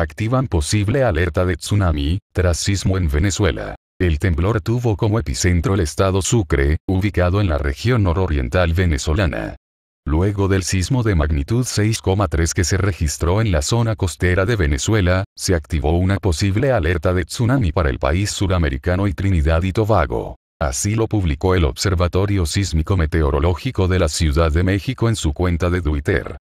activan posible alerta de tsunami, tras sismo en Venezuela. El temblor tuvo como epicentro el estado Sucre, ubicado en la región nororiental venezolana. Luego del sismo de magnitud 6,3 que se registró en la zona costera de Venezuela, se activó una posible alerta de tsunami para el país suramericano y Trinidad y Tobago. Así lo publicó el Observatorio Sísmico Meteorológico de la Ciudad de México en su cuenta de Twitter.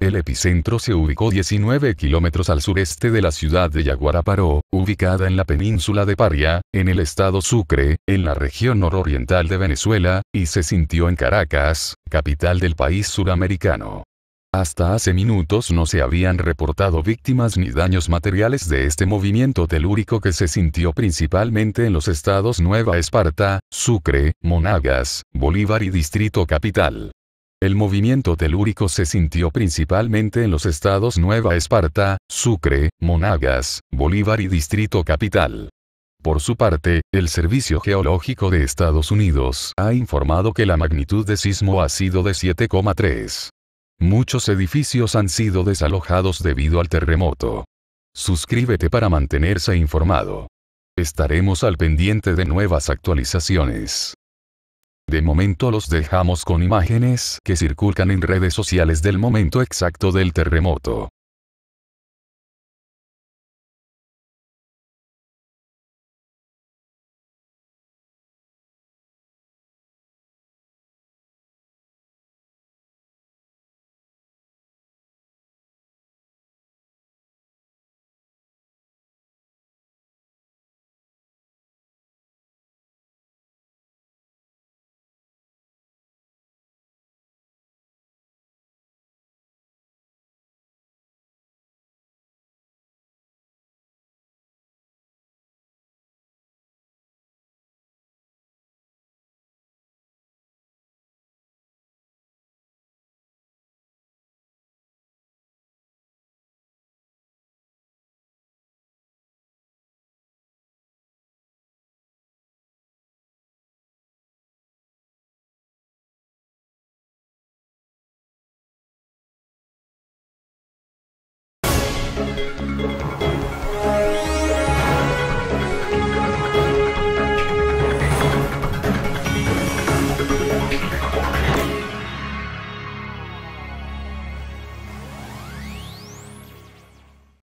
El epicentro se ubicó 19 kilómetros al sureste de la ciudad de Yaguaraparó, ubicada en la península de Paria, en el estado Sucre, en la región nororiental de Venezuela, y se sintió en Caracas, capital del país suramericano. Hasta hace minutos no se habían reportado víctimas ni daños materiales de este movimiento telúrico que se sintió principalmente en los estados Nueva Esparta, Sucre, Monagas, Bolívar y Distrito Capital. El movimiento telúrico se sintió principalmente en los estados Nueva Esparta, Sucre, Monagas, Bolívar y Distrito Capital. Por su parte, el Servicio Geológico de Estados Unidos ha informado que la magnitud de sismo ha sido de 7,3. Muchos edificios han sido desalojados debido al terremoto. Suscríbete para mantenerse informado. Estaremos al pendiente de nuevas actualizaciones. De momento los dejamos con imágenes que circulan en redes sociales del momento exacto del terremoto. Música